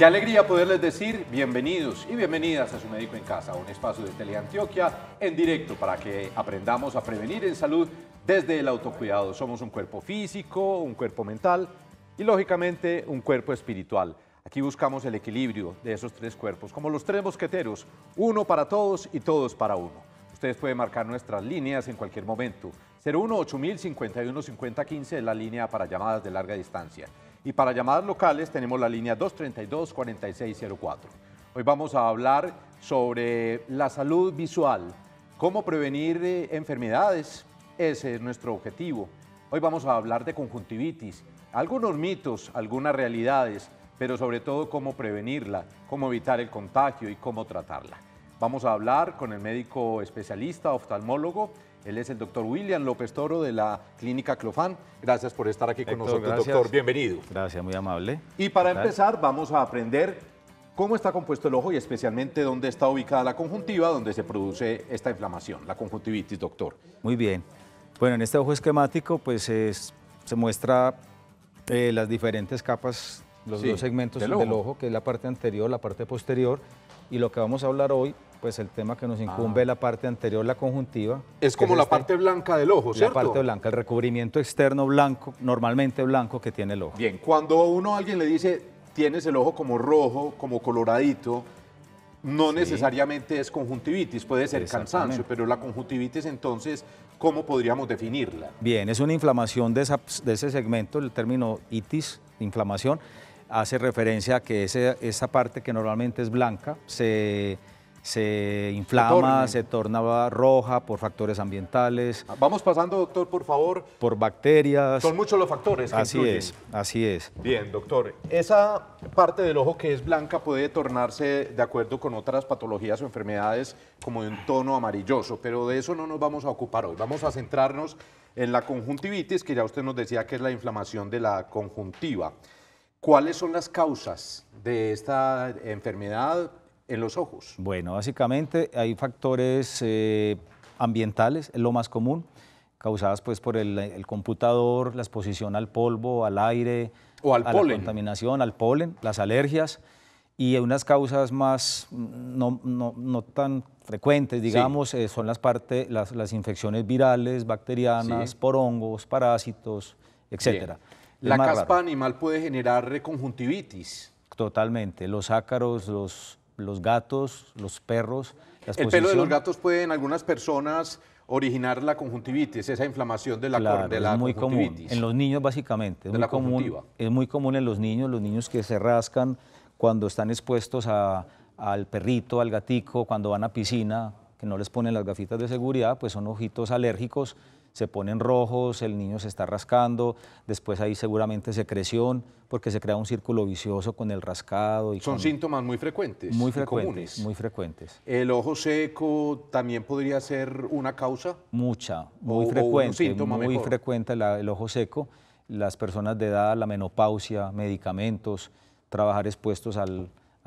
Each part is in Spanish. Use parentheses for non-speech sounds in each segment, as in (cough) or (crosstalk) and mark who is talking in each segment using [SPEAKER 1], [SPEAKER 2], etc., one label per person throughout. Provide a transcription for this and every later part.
[SPEAKER 1] Qué alegría poderles decir bienvenidos y bienvenidas a su médico en casa, un espacio de Teleantioquia en directo para que aprendamos a prevenir en salud desde el autocuidado. Somos un cuerpo físico, un cuerpo mental y lógicamente un cuerpo espiritual. Aquí buscamos el equilibrio de esos tres cuerpos, como los tres mosqueteros, uno para todos y todos para uno. Ustedes pueden marcar nuestras líneas en cualquier momento. 018 5015 es la línea para llamadas de larga distancia. Y para llamadas locales tenemos la línea 232-4604. Hoy vamos a hablar sobre la salud visual, cómo prevenir eh, enfermedades, ese es nuestro objetivo. Hoy vamos a hablar de conjuntivitis, algunos mitos, algunas realidades, pero sobre todo cómo prevenirla, cómo evitar el contagio y cómo tratarla. Vamos a hablar con el médico especialista, oftalmólogo, él es el doctor William López Toro de la Clínica Clofán. Gracias por estar aquí con nosotros, doctor.
[SPEAKER 2] Bienvenido. Gracias, muy amable. Y para empezar,
[SPEAKER 1] vamos a aprender cómo está compuesto el ojo y especialmente dónde está ubicada la conjuntiva, donde
[SPEAKER 2] se produce esta inflamación, la conjuntivitis, doctor. Muy bien. Bueno, en este ojo esquemático, pues se muestra eh, las diferentes capas, los dos segmentos del ojo, que es la parte anterior, la parte posterior, y lo que vamos a hablar hoy pues el tema que nos ah. incumbe, la parte anterior, la conjuntiva. Es como la este, parte
[SPEAKER 1] blanca del ojo, ¿cierto? La parte
[SPEAKER 2] blanca, el recubrimiento externo blanco, normalmente blanco que tiene el ojo. Bien,
[SPEAKER 1] cuando uno a alguien le dice, tienes el ojo como rojo, como coloradito, no necesariamente es conjuntivitis, puede ser cansancio, pero la conjuntivitis entonces, ¿cómo podríamos definirla?
[SPEAKER 2] Bien, es una inflamación de, ese segmento, el término itis, inflamación, hace referencia a que esa parte que normalmente es blanca se se inflama, se, tornaba torna roja por factores ambientales. Ah,
[SPEAKER 1] vamos pasando, doctor, por favor.
[SPEAKER 2] Por bacterias. Son muchos los factores. así es, así es.
[SPEAKER 1] Bien, doctor. Esa parte del ojo que es blanca puede tornarse de acuerdo con otras patologías o enfermedades como de un tono amarilloso, pero de eso no nos vamos a ocupar hoy. Vamos a centrarnos en la conjuntivitis, que ya usted nos decía que es la inflamación de la conjuntiva. ¿Cuáles son las causas de esta
[SPEAKER 2] enfermedad? en los ojos? Bueno, básicamente hay factores eh, ambientales, es lo más común, causadas pues por el, computador, la exposición al polvo, al aire, o al polen. la contaminación, al polen, las alergias y unas causas más mm, no, tan frecuentes, digamos, eh, son las, parte, las, las, infecciones virales, bacterianas, por hongos, parásitos, etc. La caspa
[SPEAKER 1] animal puede generar reconjuntivitis.
[SPEAKER 2] Totalmente, los ácaros, los los gatos, los perros. La el pelo de los
[SPEAKER 1] gatos puede en algunas personas originar la conjuntivitis, esa inflamación de la, claro, es muy Común,
[SPEAKER 2] en los niños básicamente. Es muy común, en los niños, los niños que se rascan cuando están expuestos al perrito, al gatico, cuando van a piscina, que no les ponen las gafitas de seguridad, pues son ojitos alérgicos se ponen rojos, el niño se está rascando, después ahí seguramente secreción, porque se crea un círculo vicioso con el rascado. Y Son
[SPEAKER 1] síntomas muy frecuentes. Muy frecuentes. Muy
[SPEAKER 2] frecuentes.
[SPEAKER 1] ¿El ojo seco también podría ser una causa?
[SPEAKER 2] Mucha, muy frecuente. muy frecuente el ojo seco. Las personas de edad, la menopausia, medicamentos, trabajar expuestos a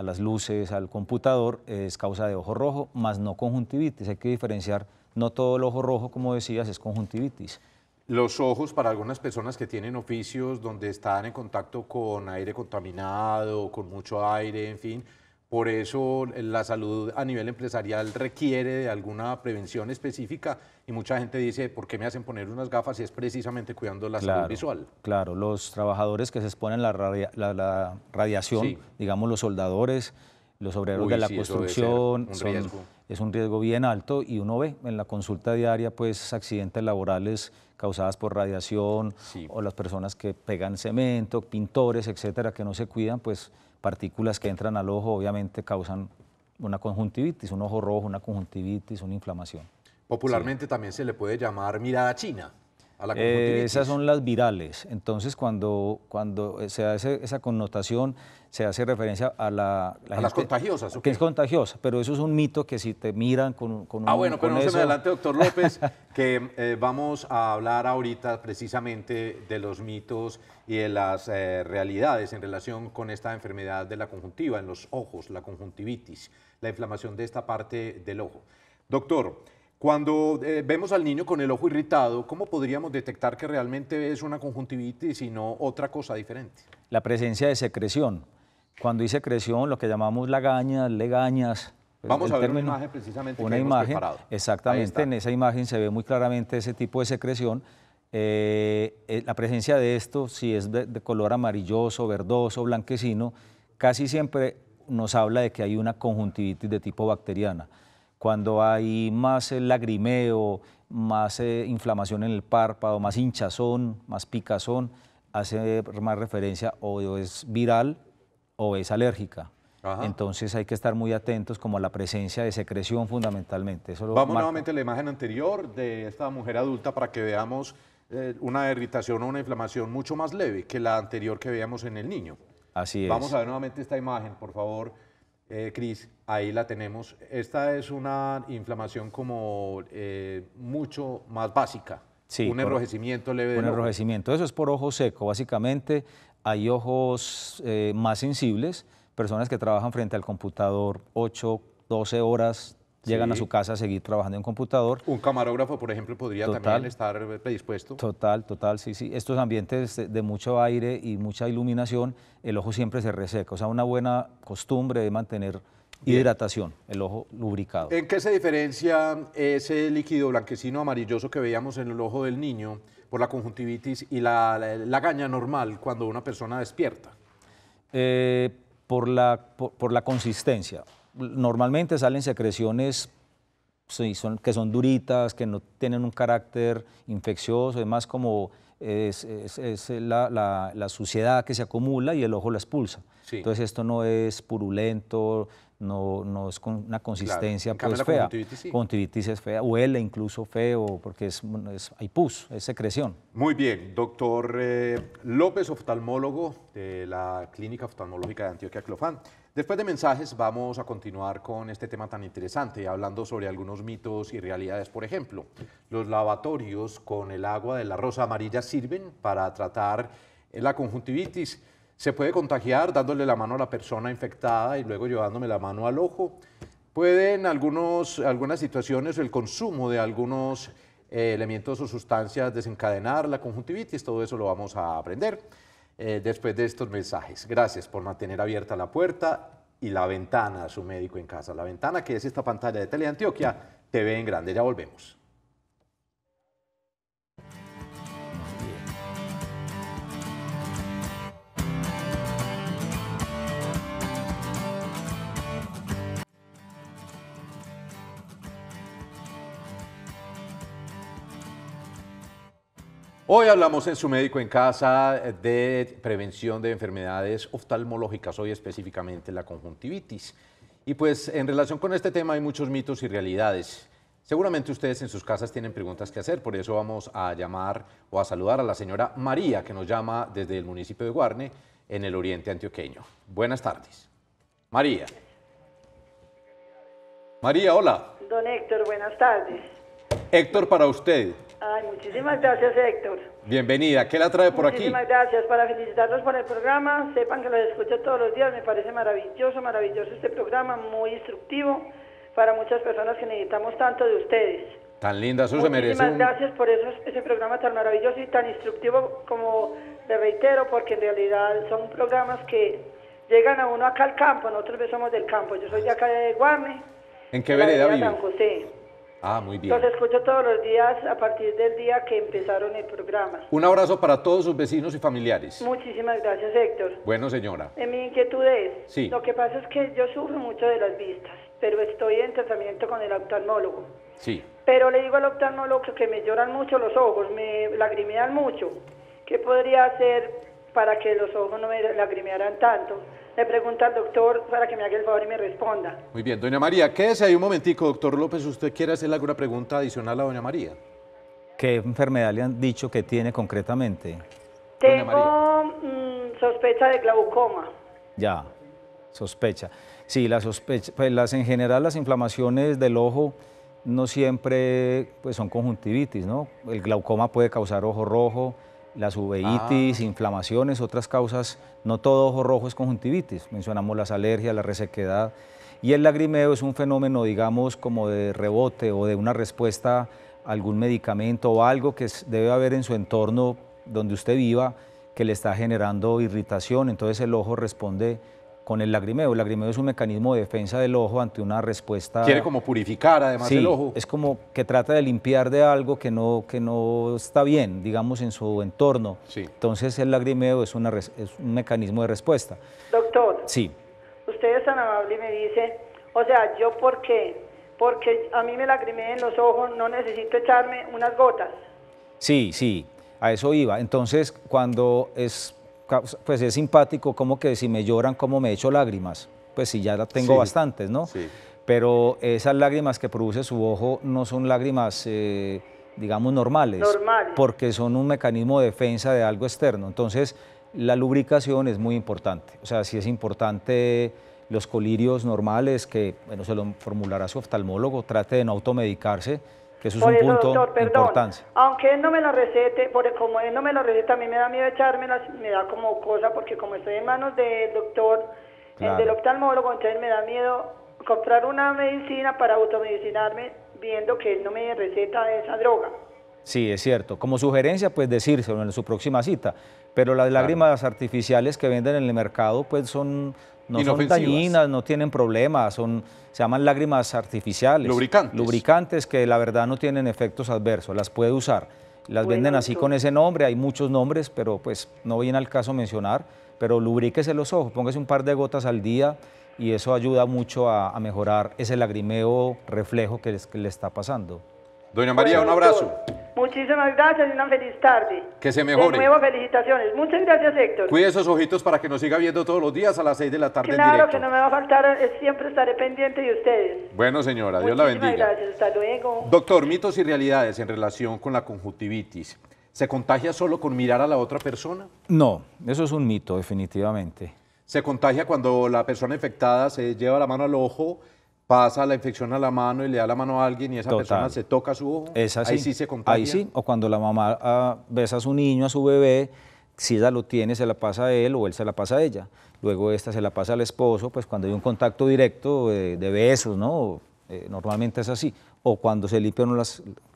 [SPEAKER 2] las luces, al computador, es causa de ojo rojo, más no conjuntivitis. Hay que diferenciar no todo el ojo rojo, como decías, es conjuntivitis.
[SPEAKER 1] Los ojos para algunas personas que tienen oficios donde están en contacto con aire contaminado, con mucho aire, en fin, por eso la salud a nivel empresarial requiere de alguna prevención específica y mucha gente dice, ¿por qué me hacen poner unas gafas si es precisamente cuidando la salud visual?
[SPEAKER 2] Claro, los trabajadores que se exponen a la, radiación, digamos los soldadores, los obreros de la construcción, son, es un riesgo bien alto y uno ve en la consulta diaria pues accidentes laborales causadas por radiación o las personas que pegan cemento, pintores, etcétera, que no se cuidan, pues partículas que entran al ojo obviamente causan una conjuntivitis, un ojo rojo, una conjuntivitis, una inflamación.
[SPEAKER 1] Popularmente también se le puede llamar mirada china.
[SPEAKER 2] Eh, esas son las virales. Entonces, cuando, cuando eh, se hace esa connotación, se hace referencia a la... a las contagiosas. Que es contagiosa, pero eso es un mito que si te miran con... ah, bueno, pero no se adelante, doctor
[SPEAKER 1] (laughs) López, que eh, vamos a hablar ahorita precisamente de los mitos y de las realidades en relación con esta enfermedad de la conjuntiva, en los ojos, la conjuntivitis, la inflamación de esta parte del ojo. Doctor, cuando eh, vemos al niño con el ojo irritado, ¿cómo podríamos detectar que realmente es una conjuntivitis y no otra cosa diferente?
[SPEAKER 2] La presencia de secreción. Cuando hay secreción, lo que llamamos lagañas, legañas. Pues, Vamos a ver una imagen
[SPEAKER 1] precisamente. Una imagen,
[SPEAKER 2] exactamente. En esa imagen se ve muy claramente ese tipo de secreción. Eh, eh, la presencia de esto, si es de color amarilloso, verdoso, blanquecino, casi siempre nos habla de que hay una conjuntivitis de tipo bacteriana cuando hay más eh, lagrimeo, más eh, inflamación en el párpado, más hinchazón, más picazón, hace más referencia o es viral o es alérgica. Entonces hay que estar muy atentos como a la presencia de secreción fundamentalmente. Eso Vamos nuevamente
[SPEAKER 1] a la imagen anterior de esta mujer adulta para que veamos eh, una irritación o una inflamación mucho más leve que la anterior que veíamos en el niño.
[SPEAKER 2] Así es. Vamos a ver
[SPEAKER 1] nuevamente esta imagen, por favor eh, Cris, ahí la tenemos. Esta es una inflamación como eh, mucho más básica. un enrojecimiento leve. Un
[SPEAKER 2] enrojecimiento. Eso es por ojo seco. Básicamente hay ojos eh, más sensibles, personas que trabajan frente al computador 8, 12 horas llegan a su casa a seguir trabajando en computador.
[SPEAKER 1] Un camarógrafo, por ejemplo, podría también
[SPEAKER 2] estar predispuesto. Total, total, sí, sí. Estos ambientes de mucho aire y mucha iluminación, el ojo siempre se reseca. O sea, una buena costumbre de mantener hidratación, el ojo lubricado.
[SPEAKER 1] ¿En qué se diferencia ese líquido blanquecino amarilloso que veíamos en el ojo del niño por la conjuntivitis y la, la, gaña normal cuando una persona despierta?
[SPEAKER 2] Eh, por, la, por la consistencia normalmente salen secreciones que son duritas, que no tienen un carácter infeccioso, además como es, la, suciedad que se acumula y el ojo la expulsa. Entonces esto no es purulento, no, es con una consistencia pues, fea. Conjuntivitis, sí. es fea, huele incluso feo porque es, es, hay pus, es secreción. Muy
[SPEAKER 1] bien, doctor eh, López, oftalmólogo de la Clínica Oftalmológica de Antioquia Clofán. Después de mensajes vamos a continuar con este tema tan interesante, hablando sobre algunos mitos y realidades. Por ejemplo, los lavatorios con el agua de la rosa amarilla sirven para tratar la conjuntivitis. Se puede contagiar dándole la mano a la persona infectada y luego llevándome la mano al ojo. Pueden algunos, algunas situaciones el consumo de algunos eh, elementos o sustancias desencadenar la conjuntivitis. Todo eso lo vamos a aprender. Eh, después de estos mensajes. Gracias por mantener abierta la puerta y la ventana a su médico en casa. La ventana que es esta pantalla de Teleantioquia ve en grande. Ya volvemos. Hoy hablamos en su médico en casa de prevención de enfermedades oftalmológicas, hoy específicamente la conjuntivitis. Y pues en relación con este tema hay muchos mitos y realidades. Seguramente ustedes en sus casas tienen preguntas que hacer, por eso vamos a llamar o a saludar a la señora María, que nos llama desde el municipio de Guarne, en el oriente antioqueño. Buenas tardes. María. María, hola.
[SPEAKER 3] Don Héctor, buenas tardes.
[SPEAKER 1] Héctor, para usted,
[SPEAKER 3] Ay, muchísimas gracias, Héctor.
[SPEAKER 1] Bienvenida. ¿Qué la trae por aquí? Muchísimas
[SPEAKER 3] gracias. Para felicitarlos por el programa. Sepan que los escucho todos los días. Me parece maravilloso, maravilloso este programa, muy instructivo para muchas personas que necesitamos tanto de ustedes.
[SPEAKER 1] Tan linda, eso se merece. Muchísimas gracias
[SPEAKER 3] por eso ese programa tan maravilloso y tan instructivo, como le reitero, porque en realidad son programas que llegan a uno acá al campo. Nosotros somos del campo. Yo soy de acá de Guame,
[SPEAKER 1] ¿En qué vereda vive? San José. Ah, muy bien. Los
[SPEAKER 3] escucho todos los días a partir del día que empezaron el programa.
[SPEAKER 1] Un abrazo para todos sus vecinos y familiares.
[SPEAKER 3] Muchísimas gracias, Héctor.
[SPEAKER 1] Bueno, señora.
[SPEAKER 3] En eh, mi inquietud es, sí. lo que pasa es que yo sufro mucho de las vistas, pero estoy en tratamiento con el oftalmólogo. Sí. Pero le digo al oftalmólogo que me lloran mucho los ojos, me lagrimean mucho. ¿Qué podría hacer para que los ojos no me lagrimearan tanto? le pregunto al doctor para que me haga el favor y me responda.
[SPEAKER 1] Muy bien, doña María, quédese ahí un momentico, doctor López, usted quiere hacerle alguna pregunta adicional a doña María.
[SPEAKER 2] ¿Qué enfermedad le han dicho que tiene concretamente? Tengo
[SPEAKER 3] mm, sospecha de glaucoma.
[SPEAKER 2] Ya, sospecha. Sí, la sospecha, pues las, en general las inflamaciones del ojo no siempre pues, son conjuntivitis, ¿no? El glaucoma puede causar ojo rojo, las uveitis, ah. inflamaciones, otras causas. No todo ojo rojo es conjuntivitis. Mencionamos las alergias, la resequedad. Y el lagrimeo es un fenómeno, digamos, como de rebote o de una respuesta a algún medicamento o algo que debe haber en su entorno donde usted viva que le está generando irritación. Entonces el ojo responde con el lagrimeo. El lagrimeo es un mecanismo de defensa del ojo ante una respuesta... Quiere como purificar además el ojo. es como que trata de limpiar de algo que no, que no está bien, digamos, en su entorno. Entonces el lagrimeo es, una, es un mecanismo de respuesta.
[SPEAKER 3] Doctor. Sí. Usted es tan amable y me dice, o sea, yo por qué, porque a mí me en los ojos, no necesito echarme unas gotas.
[SPEAKER 2] Sí, sí, a eso iba. Entonces, cuando es pues es simpático como que si me lloran, como me echo lágrimas, pues si ya tengo bastantes, ¿no? Sí. Pero esas lágrimas que produce su ojo no son lágrimas, eh, digamos, normales, porque son un mecanismo de defensa de algo externo. Entonces, la lubricación es muy importante. O sea, si es importante los colirios normales, que, bueno, se lo formulará su oftalmólogo, trate de no automedicarse, que eso es un punto de perdón, importancia.
[SPEAKER 3] Aunque él no me la recete, porque como él no me lo receta, a mí me da miedo echármela, me da como cosa, porque como estoy en manos del doctor, eh, del oftalmólogo, entonces me da miedo comprar una medicina para automedicinarme viendo que él no me receta esa droga.
[SPEAKER 2] Sí, es cierto. Como sugerencia, pues decírselo en su próxima cita. Pero las lágrimas artificiales que venden en el mercado, pues son no son dañinas, no tienen problemas, son, se llaman lágrimas artificiales. Lubricantes. Lubricantes que la verdad no tienen efectos adversos, las puede usar. Las venden así con ese nombre, hay muchos nombres, pero pues no viene al caso mencionar, pero lubríquese los ojos, póngase un par de gotas al día y eso ayuda mucho a, mejorar ese lagrimeo reflejo que, le está pasando.
[SPEAKER 1] Doña
[SPEAKER 3] María, un abrazo. Muchísimas gracias y una feliz tarde.
[SPEAKER 2] Que
[SPEAKER 1] se mejore. De nuevo,
[SPEAKER 3] felicitaciones. Muchas gracias, Héctor.
[SPEAKER 1] Cuide esos ojitos para que nos siga viendo todos los días a las 6 de la tarde. Claro, en directo. que no
[SPEAKER 3] me va a faltar, eh, siempre estaré pendiente de ustedes.
[SPEAKER 1] Bueno, señora, Dios la bendiga.
[SPEAKER 3] gracias, hasta luego.
[SPEAKER 1] Doctor, mitos y realidades en relación con la conjuntivitis. ¿Se contagia solo con mirar a la otra persona?
[SPEAKER 2] No, eso es un mito, definitivamente.
[SPEAKER 1] ¿Se contagia cuando la persona infectada se lleva la mano al ojo pasa la infección a la mano y le da la mano a alguien y esa persona se toca su ojo, ahí sí se contagia. Ahí sí,
[SPEAKER 2] o cuando la mamá ah, besa a su niño, a su bebé, si ella lo tiene, se la pasa a él o él se la pasa a ella. Luego esta se la pasa al esposo, pues cuando hay un contacto directo de, besos, ¿no? Eh, normalmente es así. O cuando se limpia uno,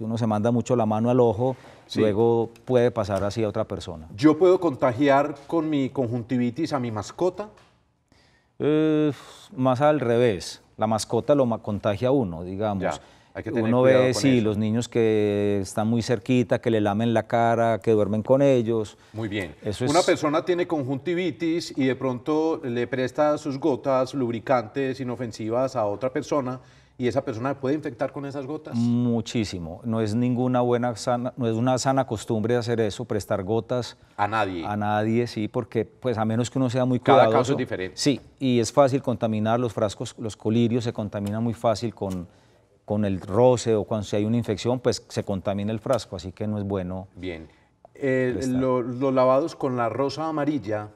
[SPEAKER 2] uno se manda mucho la mano al ojo, luego puede pasar así a otra persona.
[SPEAKER 1] ¿Yo puedo contagiar con mi conjuntivitis a mi mascota?
[SPEAKER 2] Eh, más al revés la mascota lo contagia a uno, digamos. uno ve, sí, los niños que están muy cerquita, que le lamen la cara, que duermen con ellos. Muy bien. Una persona
[SPEAKER 1] tiene conjuntivitis y de pronto le presta sus gotas lubricantes inofensivas a otra persona y esa persona puede infectar con esas gotas?
[SPEAKER 2] Muchísimo. No es ninguna buena, sana, no es una sana costumbre hacer eso, prestar gotas. A nadie. A nadie, sí, porque pues a menos que uno sea muy Cada cuidadoso. Cada caso es diferente. Sí, y es fácil contaminar los frascos, los colirios se contaminan muy fácil con, con el roce o cuando si hay una infección, pues se contamina el frasco, así que no es bueno.
[SPEAKER 1] Bien. los lavados con la rosa amarilla,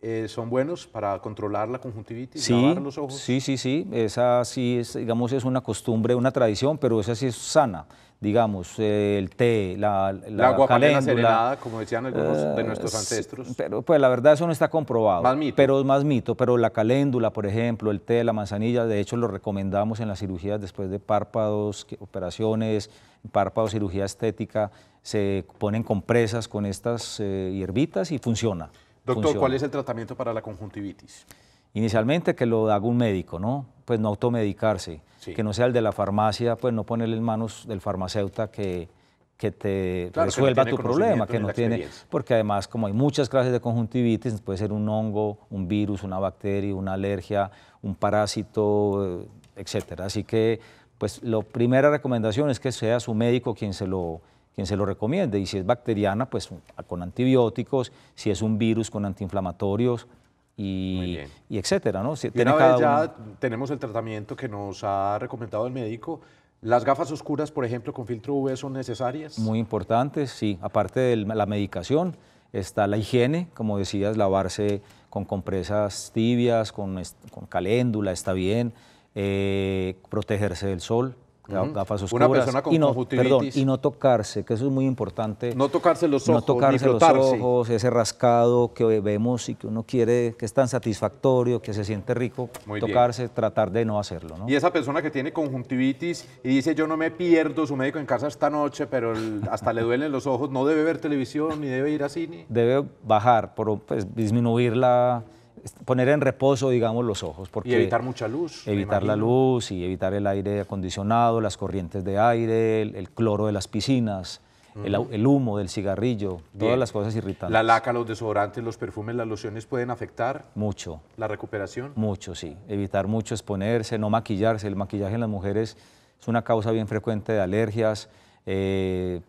[SPEAKER 1] eh, son buenos para controlar la conjuntivitis, sí, lavar los ojos. Sí,
[SPEAKER 2] sí, sí, esa sí es, digamos, es una costumbre, una tradición, pero esa sí es sana. Digamos, eh, el té, la, la, la como decían algunos eh, de nuestros ancestros. Pero pues la verdad eso no está comprobado. Pero es más mito, pero la caléndula, por ejemplo, el té, la manzanilla, de hecho lo recomendamos en las cirugías después de párpados, operaciones, párpados, cirugía estética, se ponen compresas con estas hierbitas y funciona. Doctor, ¿cuál es el
[SPEAKER 1] tratamiento para la conjuntivitis?
[SPEAKER 2] Inicialmente que lo haga un médico, ¿no? Pues no automedicarse, que no sea el de la farmacia, pues no ponerle en manos del farmacéutico que, te resuelva tu problema, que no tiene, porque además como hay muchas clases de conjuntivitis, puede ser un hongo, un virus, una bacteria, una alergia, un parásito, eh, etcétera. Así que, pues la primera recomendación es que sea su médico quien se lo quien se lo recomiende. Y si es bacteriana, pues con antibióticos, si es un virus, con antiinflamatorios. Y, y etcétera, ¿no? ya
[SPEAKER 1] tenemos el tratamiento que nos ha recomendado el médico, ¿Las gafas oscuras, por ejemplo, con filtro UV son necesarias?
[SPEAKER 2] Muy importantes, sí. Aparte de la medicación, está la higiene, como decías, lavarse con compresas tibias, con, con caléndula, está bien, eh, protegerse del sol, gafas oscuras. Una persona con y no, y no tocarse, que eso es muy importante. No tocarse los ojos. ese rascado que vemos y que uno quiere, que es tan satisfactorio, que se siente rico, tocarse, tratar de no hacerlo.
[SPEAKER 1] Y esa persona que tiene conjuntivitis y dice yo no me pierdo, su médico en casa esta noche, pero hasta le duelen los ojos, no debe ver televisión ni debe ir a cine.
[SPEAKER 2] Debe bajar, por, pues, disminuir la poner en reposo, digamos, los ojos. Porque y evitar
[SPEAKER 1] mucha luz. Evitar la
[SPEAKER 2] luz y evitar el aire acondicionado, las corrientes de aire, el, cloro de las piscinas. el, humo del cigarrillo, todas las cosas irritantes. La laca,
[SPEAKER 1] los desodorantes, los perfumes, las lociones pueden afectar. Mucho. ¿La recuperación?
[SPEAKER 2] Mucho, sí. Evitar mucho exponerse, no maquillarse. El maquillaje en las mujeres es una causa bien frecuente de alergias, eh,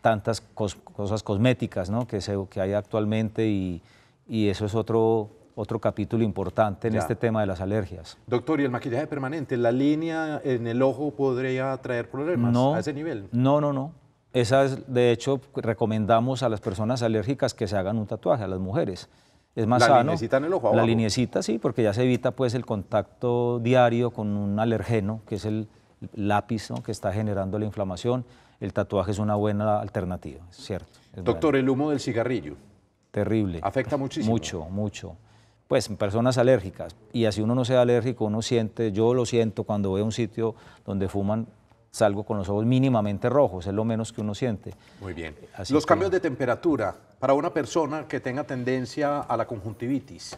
[SPEAKER 2] tantas cosas cosméticas que, hay actualmente y eso es otro otro capítulo importante en este tema de las alergias.
[SPEAKER 1] Doctor, ¿y el maquillaje permanente, la línea en el ojo podría traer problemas a ese nivel?
[SPEAKER 2] No, no, no. Esa es, de hecho, recomendamos a las personas alérgicas que se hagan un tatuaje, a las mujeres. Es más la sano. La linecita en el ojo. La linecita, sí, porque ya se evita pues el contacto diario con un alergeno, que es el lápiz que está generando la inflamación. El tatuaje es una buena alternativa, es cierto. Doctor,
[SPEAKER 1] el humo del cigarrillo.
[SPEAKER 2] Terrible. Afecta muchísimo. Mucho, mucho pues personas alérgicas. Y así uno no sea alérgico, uno siente, yo lo siento cuando veo a un sitio donde fuman, salgo con los ojos mínimamente rojos, es lo menos que uno siente. Muy bien. Eh, los cambios
[SPEAKER 1] de temperatura para una persona que tenga tendencia a la conjuntivitis.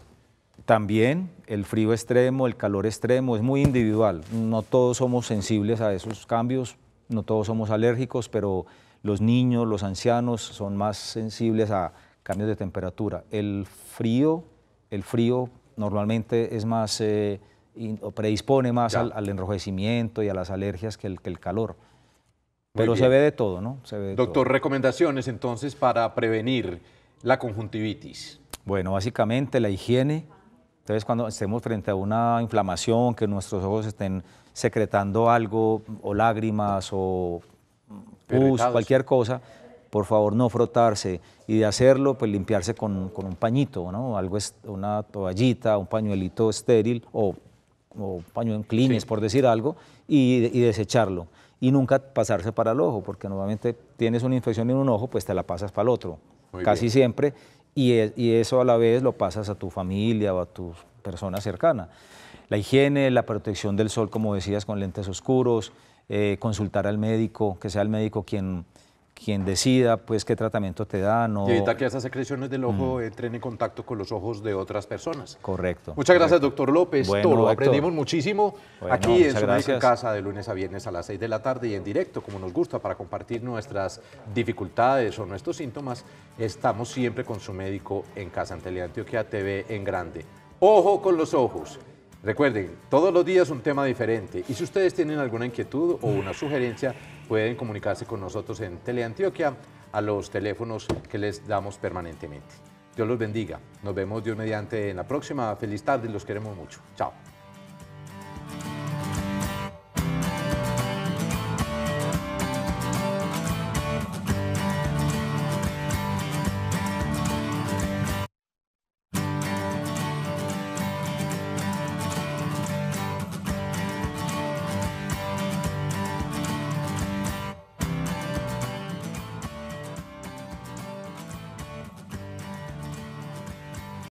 [SPEAKER 2] También el frío extremo, el calor extremo, es muy individual. No todos somos sensibles a esos cambios, no todos somos alérgicos, pero los niños, los ancianos son más sensibles a cambios de temperatura. El frío el frío normalmente es más, eh, predispone más al, enrojecimiento y a las alergias que el, calor. Pero se ve de todo, ¿no? Doctor,
[SPEAKER 1] recomendaciones entonces para prevenir
[SPEAKER 2] la conjuntivitis. Bueno, básicamente la higiene. Entonces, cuando estemos frente a una inflamación, que nuestros ojos estén secretando algo, o lágrimas, o pus, cualquier cosa, por favor no frotarse y de hacerlo, pues limpiarse con, con un pañito, ¿no? Algo es una toallita, un pañuelito estéril o, o paño en clines, por decir algo, y, y desecharlo y nunca pasarse para el ojo, porque normalmente tienes una infección en un ojo, pues te la pasas para el otro, casi siempre, y, y, eso a la vez lo pasas a tu familia o a tu persona cercana. La higiene, la protección del sol, como decías, con lentes oscuros, eh, consultar al médico, que sea el médico quien quien decida pues qué tratamiento te da, O... Y evita que
[SPEAKER 1] esas secreciones del ojo mm. entren en contacto con los ojos de otras personas.
[SPEAKER 2] Correcto. Muchas gracias,
[SPEAKER 1] doctor López. Bueno, lo aprendimos muchísimo aquí en su casa de lunes a viernes a las 6 de la tarde y en directo, como nos gusta, para compartir nuestras dificultades o nuestros síntomas. Estamos siempre con su médico en casa, en Teleantioquia TV en grande. Ojo con los ojos. Recuerden, todos los días un tema diferente y si ustedes tienen alguna inquietud o una sugerencia, pueden comunicarse con nosotros en Teleantioquia a los teléfonos que les damos permanentemente. Dios los bendiga. Nos vemos Dios mediante en la próxima. Feliz tarde, los queremos mucho. Chao.